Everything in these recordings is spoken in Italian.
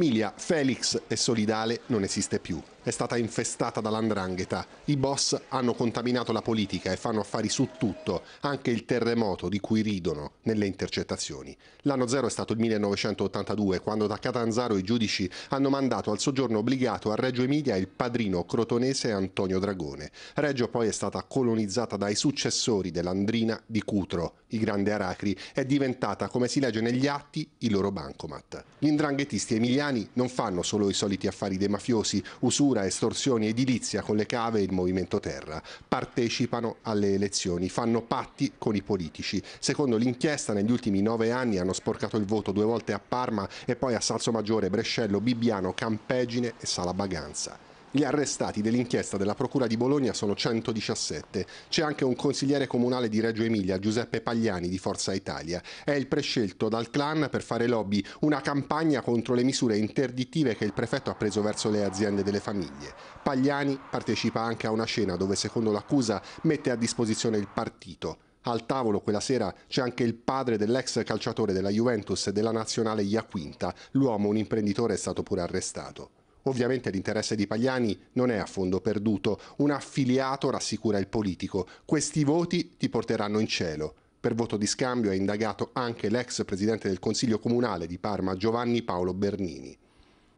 Emilia, Felix e Solidale non esiste più è stata infestata dall'andrangheta. I boss hanno contaminato la politica e fanno affari su tutto, anche il terremoto di cui ridono nelle intercettazioni. L'anno zero è stato il 1982, quando da Catanzaro i giudici hanno mandato al soggiorno obbligato a Reggio Emilia il padrino crotonese Antonio Dragone. Reggio poi è stata colonizzata dai successori dell'Andrina di Cutro, i grandi aracri, è diventata, come si legge negli atti, il loro bancomat. Gli indranghetisti emiliani non fanno solo i soliti affari dei mafiosi, usura, usura, estorsioni, edilizia con le cave e il movimento terra. Partecipano alle elezioni, fanno patti con i politici. Secondo l'inchiesta negli ultimi nove anni hanno sporcato il voto due volte a Parma e poi a Salso Maggiore, Brescello, Bibbiano, Campegine e Sala Baganza. Gli arrestati dell'inchiesta della Procura di Bologna sono 117. C'è anche un consigliere comunale di Reggio Emilia, Giuseppe Pagliani di Forza Italia. È il prescelto dal clan per fare lobby, una campagna contro le misure interdittive che il prefetto ha preso verso le aziende delle famiglie. Pagliani partecipa anche a una cena dove, secondo l'accusa, mette a disposizione il partito. Al tavolo quella sera c'è anche il padre dell'ex calciatore della Juventus e della nazionale Iaquinta. L'uomo, un imprenditore, è stato pure arrestato. Ovviamente l'interesse di Pagliani non è a fondo perduto, un affiliato rassicura il politico, questi voti ti porteranno in cielo. Per voto di scambio è indagato anche l'ex presidente del Consiglio Comunale di Parma Giovanni Paolo Bernini.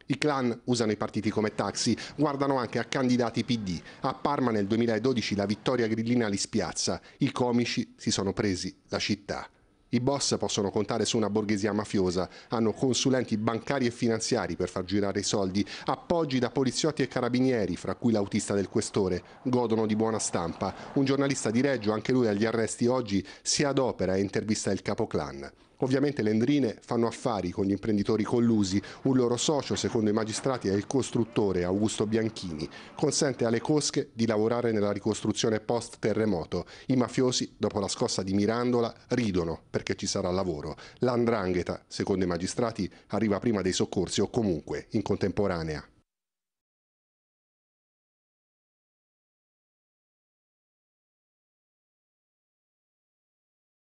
I clan usano i partiti come taxi, guardano anche a candidati PD. A Parma nel 2012 la vittoria grillina li spiazza, i comici si sono presi la città. I boss possono contare su una borghesia mafiosa, hanno consulenti bancari e finanziari per far girare i soldi, appoggi da poliziotti e carabinieri, fra cui l'autista del questore, godono di buona stampa. Un giornalista di Reggio, anche lui agli arresti oggi, si adopera e intervista il capoclan. Ovviamente le endrine fanno affari con gli imprenditori collusi, un loro socio secondo i magistrati è il costruttore Augusto Bianchini, consente alle cosche di lavorare nella ricostruzione post terremoto. I mafiosi, dopo la scossa di Mirandola, ridono perché ci sarà lavoro. L'andrangheta, secondo i magistrati, arriva prima dei soccorsi o comunque in contemporanea.